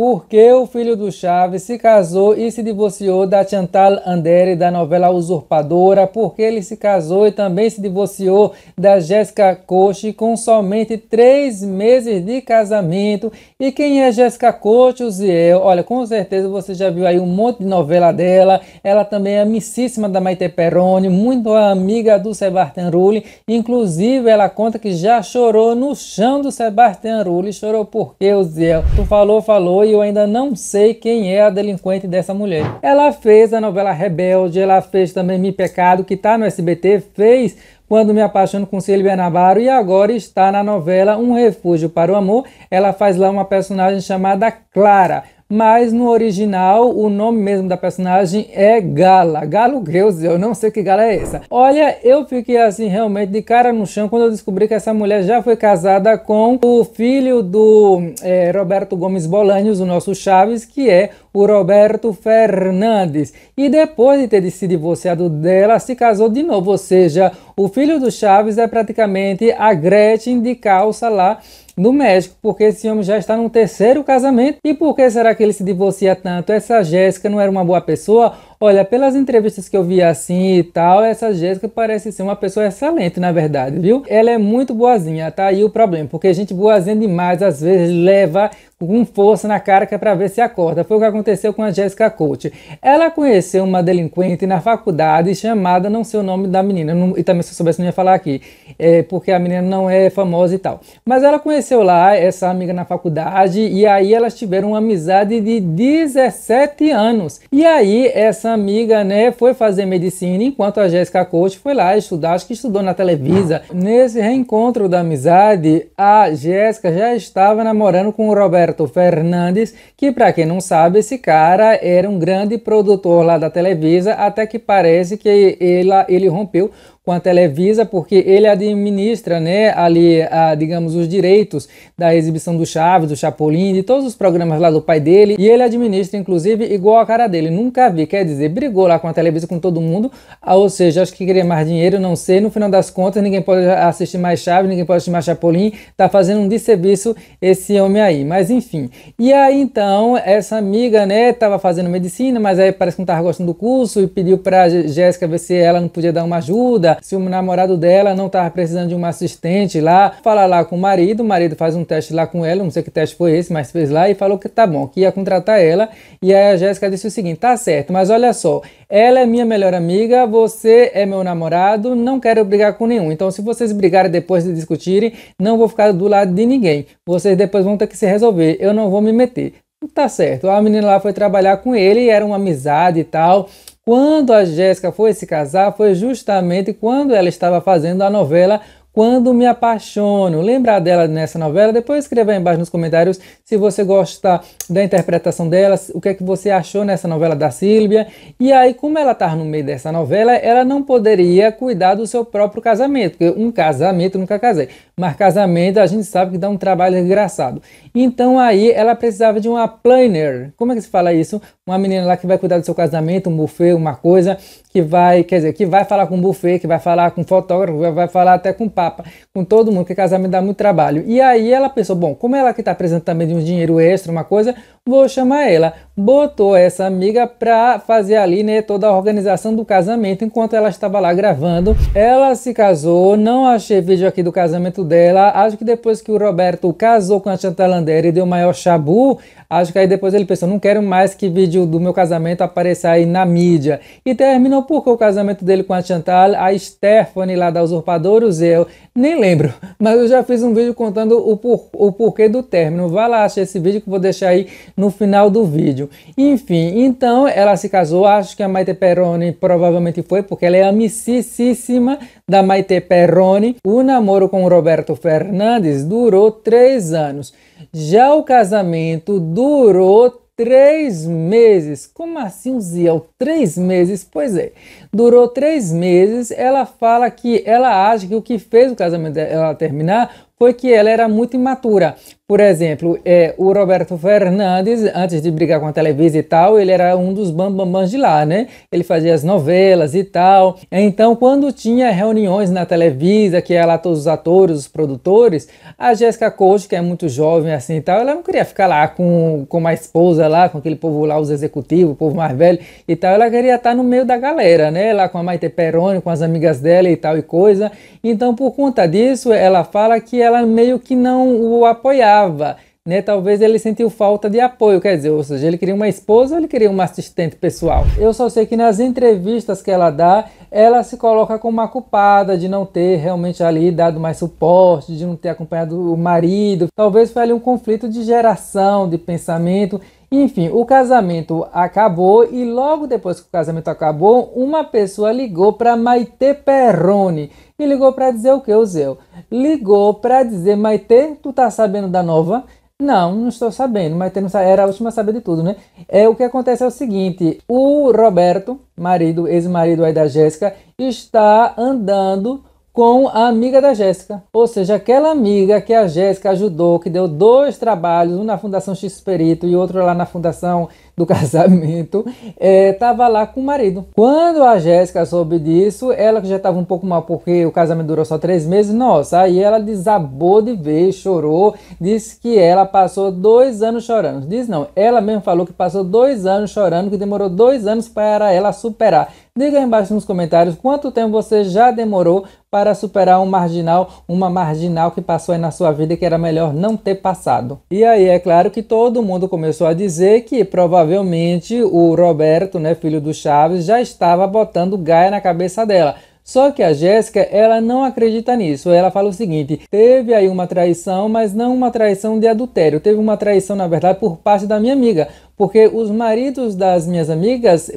Porque o filho do Chaves se casou e se divorciou da Chantal Andere da novela Usurpadora? Porque ele se casou e também se divorciou da Jéssica Coche com somente três meses de casamento? E quem é Jéssica Coche, Ziel? Olha, com certeza você já viu aí um monte de novela dela. Ela também é amicíssima da Maite Peroni, muito amiga do Sebastian Rulli. Inclusive, ela conta que já chorou no chão do Sebastian Rulli. Chorou por quê, Ziel? Tu falou, falou e eu ainda não sei quem é a delinquente dessa mulher. Ela fez a novela Rebelde, ela fez também Me Pecado, que está no SBT, fez quando me apaixono com Cílio Navarro e agora está na novela Um Refúgio para o Amor. Ela faz lá uma personagem chamada Clara mas no original o nome mesmo da personagem é Gala. Galo Greuze. eu não sei que gala é essa. Olha, eu fiquei assim realmente de cara no chão quando eu descobri que essa mulher já foi casada com o filho do é, Roberto Gomes Bolanhos, o nosso Chaves, que é o Roberto Fernandes. E depois de ter se divorciado é dela, se casou de novo, ou seja, o filho do Chaves é praticamente a Gretchen de calça lá no México, porque esse homem já está no terceiro casamento. E por que será que ele se divorcia tanto? Essa Jéssica não era uma boa pessoa? Olha, pelas entrevistas que eu vi assim e tal, essa Jéssica parece ser uma pessoa excelente, na verdade, viu? Ela é muito boazinha, tá aí o problema, porque gente boazinha demais às vezes leva com força na cara que é para ver se acorda. Foi o que aconteceu com a Jéssica Coach. Ela conheceu uma delinquente na faculdade chamada, não sei o nome da menina, não, e também se eu soubesse não ia falar aqui, é, porque a menina não é famosa e tal. Mas ela conheceu lá essa amiga na faculdade e aí elas tiveram uma amizade de 17 anos. E aí essa amiga, né, foi fazer medicina, enquanto a Jéssica Couto foi lá estudar, acho que estudou na Televisa. Nesse reencontro da amizade, a Jéssica já estava namorando com o Roberto Fernandes, que para quem não sabe, esse cara era um grande produtor lá da Televisa, até que parece que ele ele rompeu com a Televisa, porque ele administra, né, ali, a, digamos, os direitos da exibição do Chaves, do Chapolin, de todos os programas lá do pai dele, e ele administra, inclusive, igual a cara dele. Nunca vi, quer dizer, brigou lá com a Televisa, com todo mundo, ah, ou seja, acho que queria mais dinheiro, não sei, no final das contas, ninguém pode assistir mais Chaves, ninguém pode assistir mais Chapolin, tá fazendo um desserviço esse homem aí, mas enfim. E aí, então, essa amiga, né, tava fazendo medicina, mas aí parece que não tava gostando do curso, e pediu pra Jéssica ver se ela não podia dar uma ajuda, se o namorado dela não tava precisando de uma assistente lá, fala lá com o marido, o marido faz um teste lá com ela, não sei que teste foi esse, mas fez lá e falou que tá bom, que ia contratar ela. E aí a Jéssica disse o seguinte: tá certo, mas olha só, ela é minha melhor amiga, você é meu namorado, não quero brigar com nenhum. Então, se vocês brigarem depois de discutirem, não vou ficar do lado de ninguém. Vocês depois vão ter que se resolver, eu não vou me meter. Tá certo. A menina lá foi trabalhar com ele, era uma amizade e tal. Quando a Jéssica foi se casar, foi justamente quando ela estava fazendo a novela quando Me Apaixono. Lembrar dela nessa novela? Depois escreva aí embaixo nos comentários se você gosta da interpretação dela, o que é que você achou nessa novela da Sílvia. E aí, como ela tá no meio dessa novela, ela não poderia cuidar do seu próprio casamento, porque um casamento nunca casei, mas casamento a gente sabe que dá um trabalho engraçado. Então aí ela precisava de uma planner. Como é que se fala isso? Uma menina lá que vai cuidar do seu casamento, um buffet, uma coisa, que vai, quer dizer, que vai falar com o buffet, que vai falar com o fotógrafo, vai falar até com o papa, com todo mundo, que casamento dá muito trabalho. E aí ela pensou, bom, como ela que está precisando também de um dinheiro extra, uma coisa, vou chamar ela botou essa amiga pra fazer ali, né, toda a organização do casamento enquanto ela estava lá gravando. Ela se casou, não achei vídeo aqui do casamento dela. Acho que depois que o Roberto casou com a Chantal Ander e deu maior chabu, acho que aí depois ele pensou, não quero mais que vídeo do meu casamento apareça aí na mídia. E terminou porque o casamento dele com a Chantal, a Stephanie lá da usurpadora eu nem lembro, mas eu já fiz um vídeo contando o, por, o porquê do término. Vai lá, achei esse vídeo que vou deixar aí no final do vídeo. Enfim, então ela se casou, acho que a Maite Perrone provavelmente foi, porque ela é amicíssima da Maite Perrone. O namoro com Roberto Fernandes durou três anos. Já o casamento durou três meses. Como assim, Ziel? Três meses? Pois é. Durou três meses. Ela fala que ela acha que o que fez o casamento dela terminar foi que ela era muito imatura. Por exemplo, é, o Roberto Fernandes, antes de brigar com a Televisa e tal, ele era um dos bambambãs de lá, né? Ele fazia as novelas e tal. Então, quando tinha reuniões na Televisa, que era lá todos os atores, os produtores, a Jéssica Couto, que é muito jovem assim e tal, ela não queria ficar lá com, com uma esposa lá, com aquele povo lá, os executivos, o povo mais velho e tal. Ela queria estar no meio da galera, né? Lá com a Maite Peroni, com as amigas dela e tal e coisa. Então, por conta disso, ela fala que ela meio que não o apoiava estava, né? Talvez ele sentiu falta de apoio, quer dizer, ou seja, ele queria uma esposa ou ele queria uma assistente pessoal? Eu só sei que nas entrevistas que ela dá, ela se coloca como uma culpada de não ter realmente ali dado mais suporte, de não ter acompanhado o marido. Talvez foi ali um conflito de geração, de pensamento. Enfim, o casamento acabou e logo depois que o casamento acabou, uma pessoa ligou para Maite Perrone e ligou para dizer o que, Zeu? Ligou para dizer, Maite, tu tá sabendo da nova? Não, não estou sabendo, Maite não era a última a saber de tudo, né? É, o que acontece é o seguinte, o Roberto, marido, ex-marido aí da Jéssica, está andando com a amiga da Jéssica. Ou seja, aquela amiga que a Jéssica ajudou, que deu dois trabalhos, um na Fundação X Perito e outro lá na Fundação do casamento, estava é, lá com o marido. Quando a Jéssica soube disso, ela que já estava um pouco mal porque o casamento durou só três meses, nossa, aí ela desabou de vez, chorou, disse que ela passou dois anos chorando. Diz não, ela mesma falou que passou dois anos chorando, que demorou dois anos para ela superar. Diga aí embaixo nos comentários quanto tempo você já demorou para superar um marginal, uma marginal que passou aí na sua vida que era melhor não ter passado. E aí é claro que todo mundo começou a dizer que provavelmente provavelmente o Roberto, né, filho do Chaves, já estava botando Gaia na cabeça dela. Só que a Jéssica, ela não acredita nisso. Ela fala o seguinte: teve aí uma traição, mas não uma traição de adultério. Teve uma traição, na verdade, por parte da minha amiga. Porque os maridos das minhas amigas,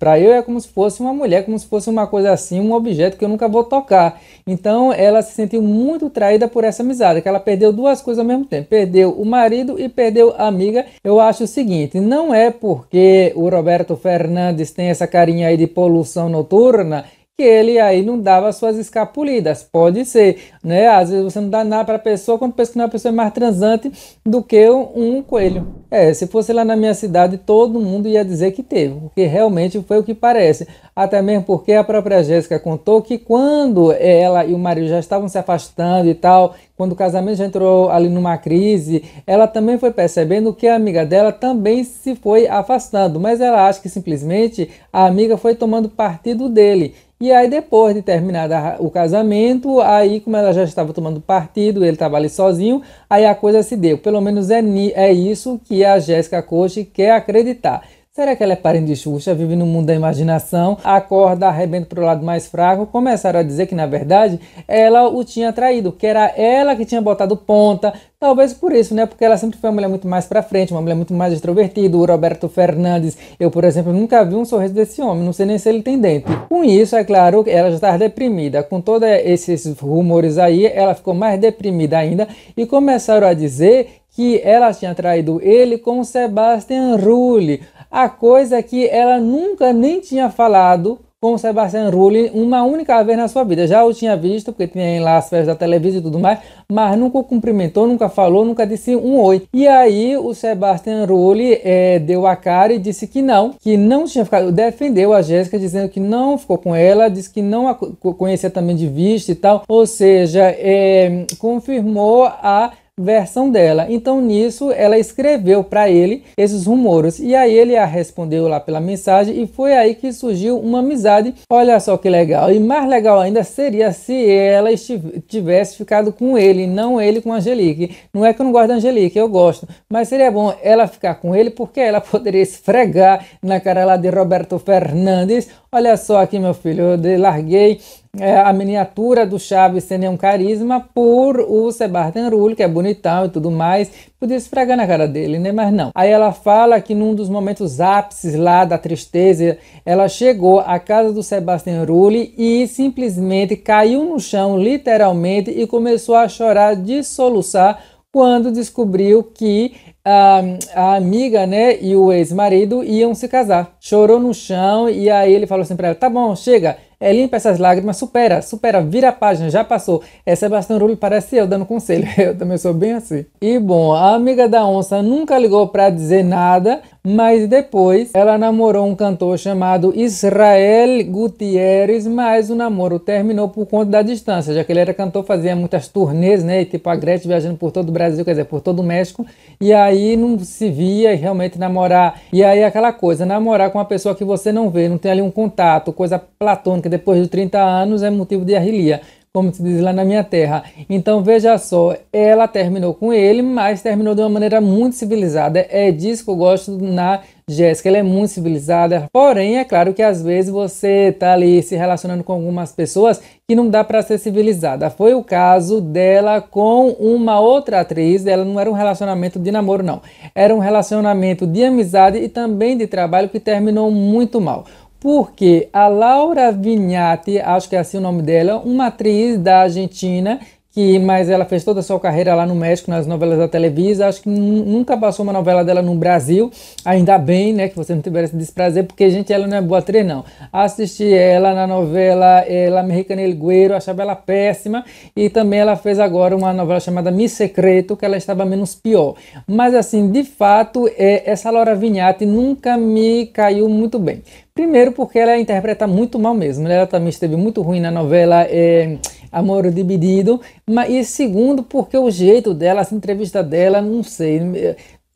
para eu, é como se fosse uma mulher, como se fosse uma coisa assim, um objeto que eu nunca vou tocar. Então ela se sentiu muito traída por essa amizade, que ela perdeu duas coisas ao mesmo tempo: perdeu o marido e perdeu a amiga. Eu acho o seguinte: não é porque o Roberto Fernandes tem essa carinha aí de poluição noturna que ele aí não dava suas escapulidas. Pode ser, né? Às vezes você não dá nada para a pessoa quando pensa que é uma pessoa é mais transante do que um, um coelho. É, se fosse lá na minha cidade, todo mundo ia dizer que teve, porque realmente foi o que parece. Até mesmo porque a própria Jéssica contou que quando ela e o marido já estavam se afastando e tal, quando o casamento já entrou ali numa crise, ela também foi percebendo que a amiga dela também se foi afastando, mas ela acha que simplesmente a amiga foi tomando partido dele e aí, depois de terminar o casamento, aí, como ela já estava tomando partido, ele estava ali sozinho, aí a coisa se deu. Pelo menos é, é isso que a Jéssica Coche quer acreditar. Será que ela é parente de Xuxa, vive no mundo da imaginação, acorda, arrebenta pro lado mais fraco? Começaram a dizer que, na verdade, ela o tinha traído, que era ela que tinha botado ponta. Talvez por isso, né? Porque ela sempre foi uma mulher muito mais pra frente, uma mulher muito mais extrovertida. O Roberto Fernandes, eu, por exemplo, nunca vi um sorriso desse homem, não sei nem se ele tem dente. Com isso, é claro, ela já estava deprimida. Com todos esses rumores aí, ela ficou mais deprimida ainda e começaram a dizer que ela tinha traído ele com Sebastian Rulli a coisa que ela nunca nem tinha falado com o Sebastian Rulli uma única vez na sua vida. Já o tinha visto, porque tinha lá as férias da televisão e tudo mais, mas nunca o cumprimentou, nunca falou, nunca disse um oi. E aí o Sebastian Rulli é, deu a cara e disse que não, que não tinha ficado, defendeu a Jéssica, dizendo que não ficou com ela, disse que não a conhecia também de vista e tal, ou seja, é, confirmou a versão dela. Então nisso ela escreveu para ele esses rumores e aí ele a respondeu lá pela mensagem e foi aí que surgiu uma amizade. Olha só que legal. E mais legal ainda seria se ela tivesse ficado com ele, não ele com Angelique. Não é que eu não gosto da Angelique, eu gosto, mas seria bom ela ficar com ele porque ela poderia esfregar na cara lá de Roberto Fernandes. Olha só aqui meu filho, eu larguei é, a miniatura do Chaves sem nenhum carisma por o Sebastian Rulli, que é bonitão e tudo mais, podia esfregar na cara dele, né? Mas não. Aí ela fala que num dos momentos ápices lá da tristeza, ela chegou à casa do Sebastian Rulli e simplesmente caiu no chão, literalmente, e começou a chorar de soluçar quando descobriu que a, ah, a, amiga, né, e o ex-marido iam se casar. Chorou no chão e aí ele falou assim para ela: "Tá bom, chega, é, limpa essas lágrimas, supera, supera, vira a página, já passou. É Sebastião Rulli parece eu dando conselho, eu também sou bem assim. E bom, a amiga da onça nunca ligou para dizer nada, mas depois ela namorou um cantor chamado Israel Gutierrez, mas o namoro terminou por conta da distância, já que ele era cantor, fazia muitas turnês, né, e tipo a Gretchen viajando por todo o Brasil, quer dizer, por todo o México, e aí não se via realmente namorar. E aí aquela coisa, namorar com uma pessoa que você não vê, não tem ali um contato, coisa platônica, depois de 30 anos é motivo de arrelia, como se diz lá na minha terra. Então veja só, ela terminou com ele, mas terminou de uma maneira muito civilizada. É disso que eu gosto na Jéssica, ela é muito civilizada. Porém, é claro que às vezes você tá ali se relacionando com algumas pessoas que não dá para ser civilizada. Foi o caso dela com uma outra atriz. Ela não era um relacionamento de namoro, não. Era um relacionamento de amizade e também de trabalho que terminou muito mal porque a Laura Vignati, acho que é assim o nome dela, uma atriz da Argentina, que mas ela fez toda a sua carreira lá no México, nas novelas da Televisa, acho que nunca passou uma novela dela no Brasil, ainda bem, né, que você não tivesse esse desprazer, porque, gente, ela não é boa atriz, não. Assisti ela na novela é, La El Guero, achava ela péssima, e também ela fez agora uma novela chamada Mi Secreto, que ela estava menos pior. Mas, assim, de fato, é, essa Laura Vignati nunca me caiu muito bem. Primeiro porque ela interpreta muito mal mesmo. Né? Ela também esteve muito ruim na novela é, Amor Dividido. Mas, e segundo porque o jeito dela, a entrevista dela, não sei.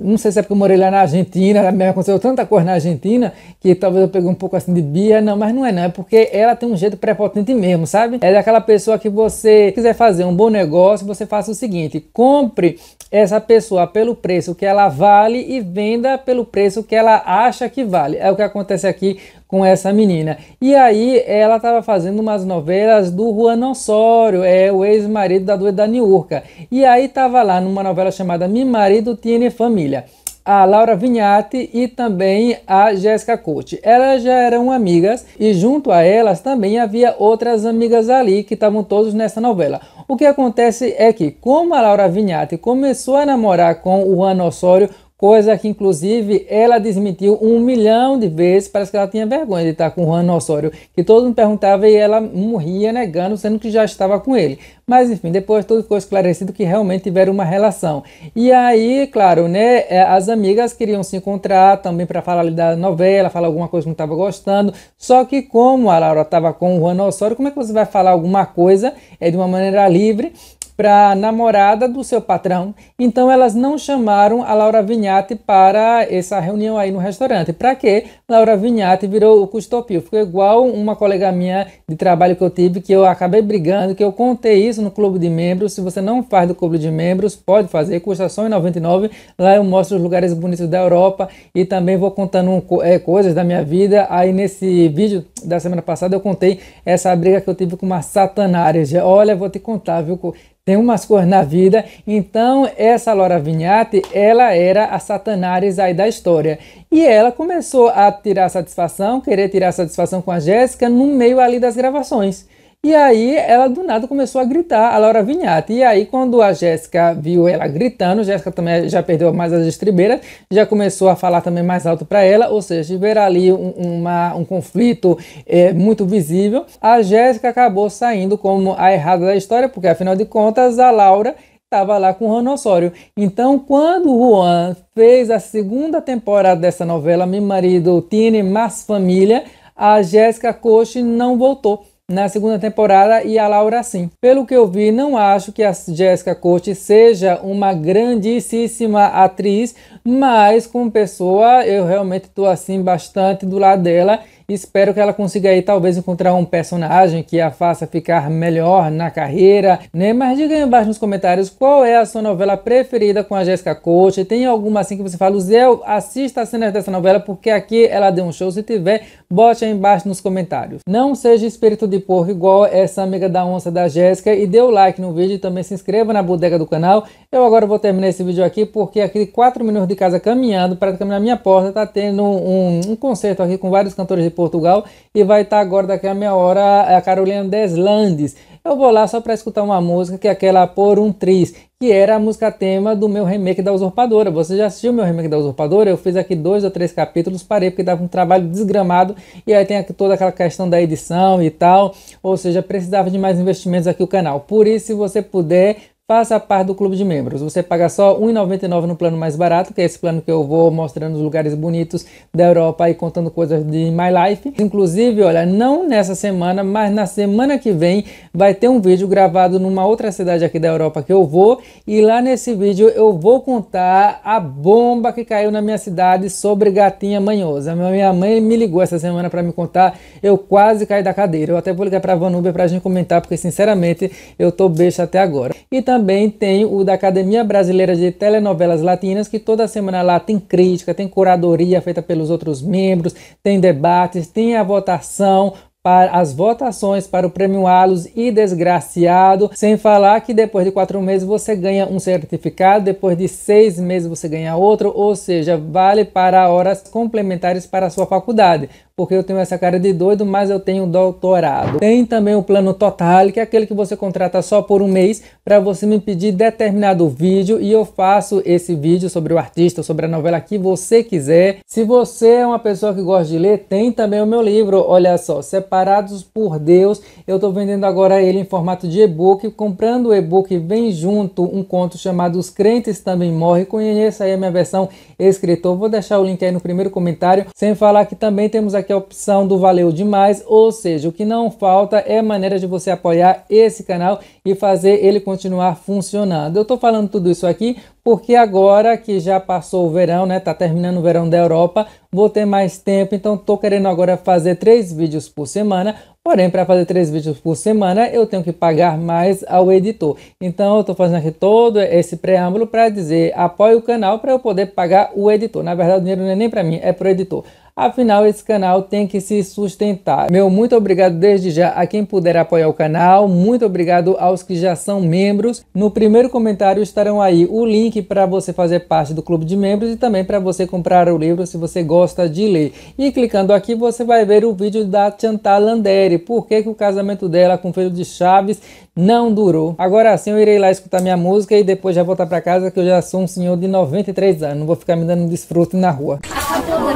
Não sei se é porque eu morei lá na Argentina, me aconteceu tanta coisa na Argentina que talvez eu peguei um pouco assim de birra, não, mas não é não, é porque ela tem um jeito prepotente mesmo, sabe? é aquela pessoa que você quiser fazer um bom negócio, você faça o seguinte, compre essa pessoa pelo preço que ela vale e venda pelo preço que ela acha que vale. É o que acontece aqui com essa menina. E aí ela estava fazendo umas novelas do Juan Osório, é o ex-marido da doida Niurka. E aí estava lá numa novela chamada Meu Marido Tiene Família a Laura Vignati e também a Jéssica Curti. Elas já eram amigas e junto a elas também havia outras amigas ali que estavam todos nessa novela. O que acontece é que, como a Laura Vignati começou a namorar com o Juan Osório, coisa que inclusive ela desmentiu um milhão de vezes, parece que ela tinha vergonha de estar com o Juan Osório, que todo mundo perguntava e ela morria negando, sendo que já estava com ele. Mas enfim, depois tudo ficou esclarecido que realmente tiveram uma relação. E aí, claro, né, é, as amigas queriam se encontrar também para falar da novela, falar alguma coisa que não estava gostando, só que como a Laura estava com o Juan Osório, como é que você vai falar alguma coisa é de uma maneira livre para a namorada do seu patrão. Então elas não chamaram a Laura Vignati para essa reunião aí no restaurante. Para quê? Laura Vignati virou o custopio. Ficou igual uma colega minha de trabalho que eu tive, que eu acabei brigando, que eu contei isso no clube de membros. Se você não faz do clube de membros, pode fazer, custa só em 99. Lá eu mostro os lugares bonitos da Europa e também vou contando um, é, eh, coisas da minha vida. Aí nesse vídeo da semana passada eu contei essa briga que eu tive com uma satanária. olha, vou te contar, viu? Tem umas coisas na vida. Então, essa Laura Vignati, ela era a satanares aí da história. E ela começou a tirar satisfação, querer tirar satisfação com a Jéssica no meio ali das gravações. E aí ela do nada começou a gritar, a Laura Vinhata E aí quando a Jéssica viu ela gritando, Jéssica também já perdeu mais as estribeiras, já começou a falar também mais alto para ela, ou seja, tiver ali um, uma, um conflito é, muito visível. A Jéssica acabou saindo como a errada da história, porque afinal de contas a Laura estava lá com o Ranossório. Então, quando o Juan fez a segunda temporada dessa novela, Meu Marido, Tine, Mas Família, a Jéssica Coche não voltou na segunda temporada e a Laura sim. Pelo que eu vi, não acho que a Jessica Cote seja uma grandíssima atriz, mas como pessoa eu realmente estou assim bastante do lado dela Espero que ela consiga aí talvez encontrar um personagem que a faça ficar melhor na carreira, né? Mas diga aí embaixo nos comentários qual é a sua novela preferida com a Jéssica Coach. Tem alguma assim que você fala, Zé, assista as cenas dessa novela porque aqui ela deu um show. Se tiver, bote aí embaixo nos comentários. Não seja espírito de porco igual essa amiga da onça da Jéssica e dê o like no vídeo e também se inscreva na bodega do canal. Eu agora vou terminar esse vídeo aqui porque aqui de 4 minutos de casa caminhando, praticamente na minha porta, tá tendo um, um concerto aqui com vários cantores de Portugal e vai estar tá agora daqui a meia hora a Carolina Deslandes. Eu vou lá só para escutar uma música que é aquela Por um Tris, que era a música tema do meu remake da Usurpadora. Você já assistiu meu remake da Usurpadora? Eu fiz aqui dois ou três capítulos, parei porque dava um trabalho desgramado e aí tem aqui toda aquela questão da edição e tal, ou seja, precisava de mais investimentos aqui o canal. Por isso, se você puder, Faça parte do clube de membros. Você paga só R$ 1,99 no plano mais barato, que é esse plano que eu vou mostrando os lugares bonitos da Europa e contando coisas de My Life. Inclusive, olha, não nessa semana, mas na semana que vem vai ter um vídeo gravado numa outra cidade aqui da Europa que eu vou. E lá nesse vídeo eu vou contar a bomba que caiu na minha cidade sobre gatinha manhosa. Minha mãe me ligou essa semana para me contar. Eu quase caí da cadeira. Eu até vou ligar para a Vanuber para a gente comentar, porque sinceramente eu tô besta até agora. Então, também tem o da Academia Brasileira de Telenovelas Latinas, que toda semana lá tem crítica, tem curadoria feita pelos outros membros, tem debates, tem a votação para as votações para o Prêmio Alos e Desgraciado, sem falar que depois de quatro meses você ganha um certificado, depois de seis meses você ganha outro, ou seja, vale para horas complementares para a sua faculdade porque eu tenho essa cara de doido, mas eu tenho doutorado. Tem também o plano Total, que é aquele que você contrata só por um mês para você me pedir determinado vídeo e eu faço esse vídeo sobre o artista, sobre a novela que você quiser. Se você é uma pessoa que gosta de ler, tem também o meu livro, olha só, Separados por Deus. Eu estou vendendo agora ele em formato de e-book. Comprando o e-book vem junto um conto chamado Os Crentes Também Morrem. Conheça aí a minha versão escritor. Vou deixar o link aí no primeiro comentário. Sem falar que também temos aqui aqui a opção do valeu demais, ou seja, o que não falta é maneira de você apoiar esse canal e fazer ele continuar funcionando. Eu estou falando tudo isso aqui porque agora que já passou o verão, né, tá terminando o verão da Europa, vou ter mais tempo, então tô querendo agora fazer três vídeos por semana. Porém, para fazer três vídeos por semana, eu tenho que pagar mais ao editor. Então, eu estou fazendo aqui todo esse preâmbulo para dizer apoie o canal para eu poder pagar o editor. Na verdade, o dinheiro não é nem para mim, é para o editor. Afinal, esse canal tem que se sustentar. Meu muito obrigado desde já a quem puder apoiar o canal. Muito obrigado aos que já são membros. No primeiro comentário estarão aí o link para você fazer parte do clube de membros e também para você comprar o livro se você gosta de ler. E clicando aqui você vai ver o vídeo da Chantal Landeri. Por que, que o casamento dela com o filho de Chaves não durou? Agora sim eu irei lá escutar minha música e depois já voltar para casa que eu já sou um senhor de 93 anos. Não vou ficar me dando desfrute na rua. Acabou,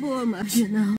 不嘛，姐呢？